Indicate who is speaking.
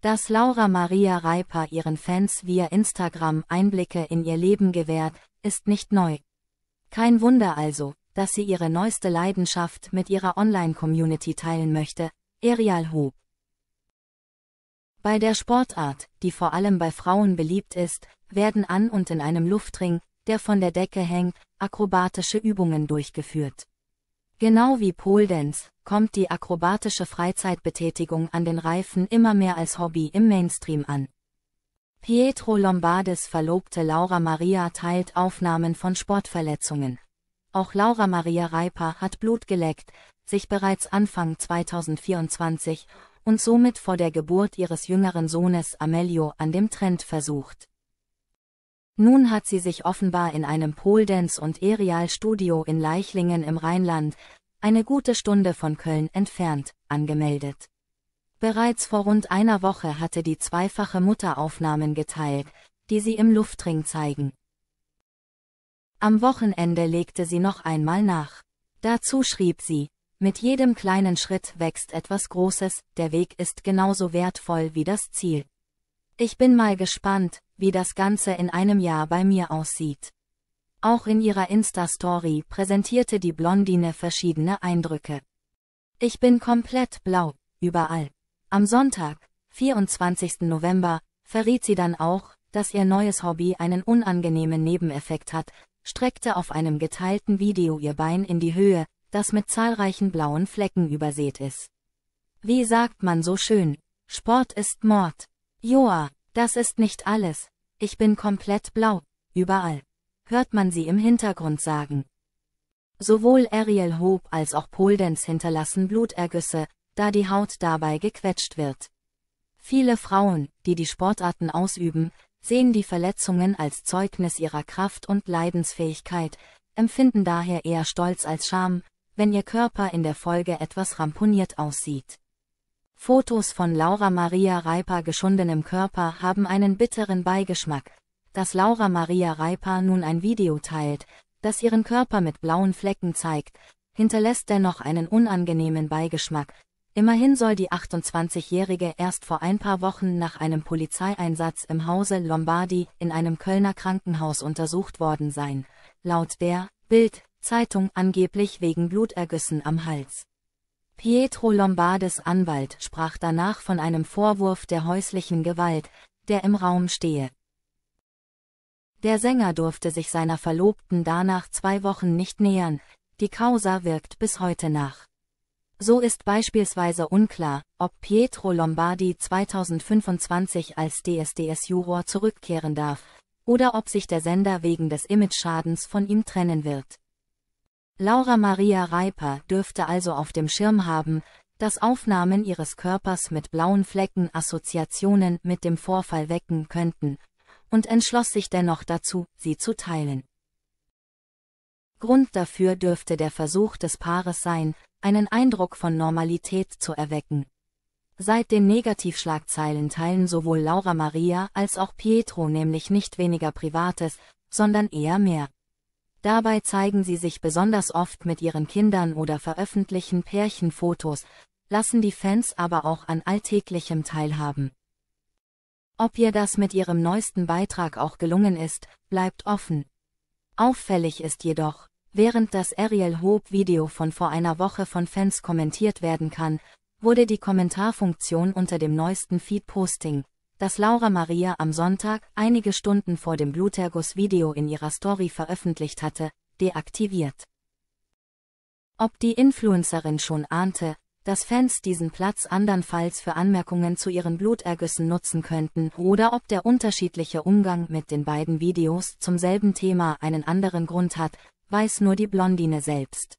Speaker 1: Dass Laura Maria Reiper ihren Fans via Instagram Einblicke in ihr Leben gewährt, ist nicht neu. Kein Wunder also, dass sie ihre neueste Leidenschaft mit ihrer Online-Community teilen möchte, Aerial Hoop. Bei der Sportart, die vor allem bei Frauen beliebt ist, werden an und in einem Luftring, der von der Decke hängt, akrobatische Übungen durchgeführt. Genau wie Poldance, kommt die akrobatische Freizeitbetätigung an den Reifen immer mehr als Hobby im Mainstream an. Pietro Lombardes Verlobte Laura Maria teilt Aufnahmen von Sportverletzungen. Auch Laura Maria Reiper hat Blut geleckt, sich bereits Anfang 2024 und somit vor der Geburt ihres jüngeren Sohnes Amelio an dem Trend versucht. Nun hat sie sich offenbar in einem Poldance- und Aerial-Studio in Leichlingen im Rheinland, eine gute Stunde von Köln entfernt, angemeldet. Bereits vor rund einer Woche hatte die zweifache Mutter Aufnahmen geteilt, die sie im Luftring zeigen. Am Wochenende legte sie noch einmal nach. Dazu schrieb sie, mit jedem kleinen Schritt wächst etwas Großes, der Weg ist genauso wertvoll wie das Ziel. Ich bin mal gespannt, wie das Ganze in einem Jahr bei mir aussieht. Auch in ihrer Insta-Story präsentierte die Blondine verschiedene Eindrücke. Ich bin komplett blau, überall. Am Sonntag, 24. November, verriet sie dann auch, dass ihr neues Hobby einen unangenehmen Nebeneffekt hat, streckte auf einem geteilten Video ihr Bein in die Höhe, das mit zahlreichen blauen Flecken übersät ist. Wie sagt man so schön, Sport ist Mord. Joa, das ist nicht alles. Ich bin komplett blau, überall. Hört man sie im Hintergrund sagen. Sowohl Ariel Hope als auch Poldens hinterlassen Blutergüsse, da die Haut dabei gequetscht wird. Viele Frauen, die die Sportarten ausüben, sehen die Verletzungen als Zeugnis ihrer Kraft und Leidensfähigkeit, empfinden daher eher Stolz als Scham, wenn ihr Körper in der Folge etwas ramponiert aussieht. Fotos von Laura Maria Reiper geschundenem Körper haben einen bitteren Beigeschmack. Dass Laura Maria Reiper nun ein Video teilt, das ihren Körper mit blauen Flecken zeigt, hinterlässt dennoch einen unangenehmen Beigeschmack. Immerhin soll die 28-Jährige erst vor ein paar Wochen nach einem Polizeieinsatz im Hause Lombardi in einem Kölner Krankenhaus untersucht worden sein, laut der Bild Zeitung angeblich wegen Blutergüssen am Hals. Pietro Lombardes Anwalt sprach danach von einem Vorwurf der häuslichen Gewalt, der im Raum stehe. Der Sänger durfte sich seiner Verlobten danach zwei Wochen nicht nähern, die Causa wirkt bis heute nach. So ist beispielsweise unklar, ob Pietro Lombardi 2025 als DSDS-Juror zurückkehren darf, oder ob sich der Sender wegen des Imageschadens von ihm trennen wird. Laura Maria Reiper dürfte also auf dem Schirm haben, dass Aufnahmen ihres Körpers mit blauen Flecken Assoziationen mit dem Vorfall wecken könnten, und entschloss sich dennoch dazu, sie zu teilen. Grund dafür dürfte der Versuch des Paares sein, einen Eindruck von Normalität zu erwecken. Seit den Negativschlagzeilen teilen sowohl Laura Maria als auch Pietro nämlich nicht weniger Privates, sondern eher mehr. Dabei zeigen sie sich besonders oft mit ihren Kindern oder veröffentlichen Pärchenfotos, lassen die Fans aber auch an Alltäglichem teilhaben. Ob ihr das mit ihrem neuesten Beitrag auch gelungen ist, bleibt offen. Auffällig ist jedoch, während das Ariel Hope Video von vor einer Woche von Fans kommentiert werden kann, wurde die Kommentarfunktion unter dem neuesten Feed-Posting dass Laura Maria am Sonntag, einige Stunden vor dem Bluterguss-Video in ihrer Story veröffentlicht hatte, deaktiviert. Ob die Influencerin schon ahnte, dass Fans diesen Platz andernfalls für Anmerkungen zu ihren Blutergüssen nutzen könnten oder ob der unterschiedliche Umgang mit den beiden Videos zum selben Thema einen anderen Grund hat, weiß nur die Blondine selbst.